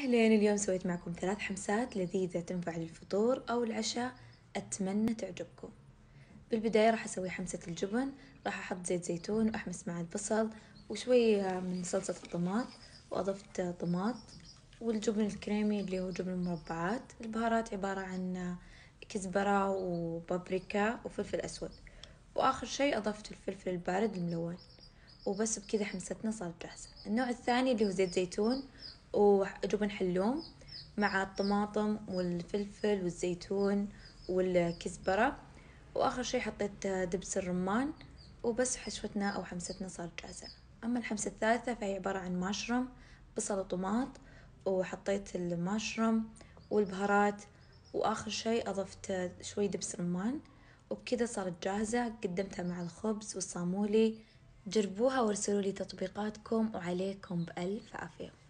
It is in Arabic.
أهلين اليوم سويت معكم ثلاث حمسات لذيذة تنفع للفطور أو العشاء أتمنى تعجبكم بالبداية راح أسوي حمسة الجبن راح أحط زيت زيتون وأحمس مع البصل وشوية من صلصة الطماط وأضفت طماط والجبن الكريمي اللي هو جبن المربعات البهارات عبارة عن كزبرة وبابريكا وفلفل أسود وآخر شي أضفت الفلفل البارد الملون وبس بكذا حمستنا صارت جاهزة النوع الثاني اللي هو زيت زيتون وجبن حلوم مع الطماطم والفلفل والزيتون والكزبرة وآخر شي حطيت دبس الرمان وبس حشوتنا أو حمستنا صارت جاهزة أما الحمسة الثالثة فهي عبارة عن ماشروم بصل وطماط وحطيت الماشروم والبهارات وآخر شي أضفت شوي دبس رمان وبكذا صارت جاهزة قدمتها مع الخبز والصامولي جربوها وارسلوا لي تطبيقاتكم وعليكم بألف عافية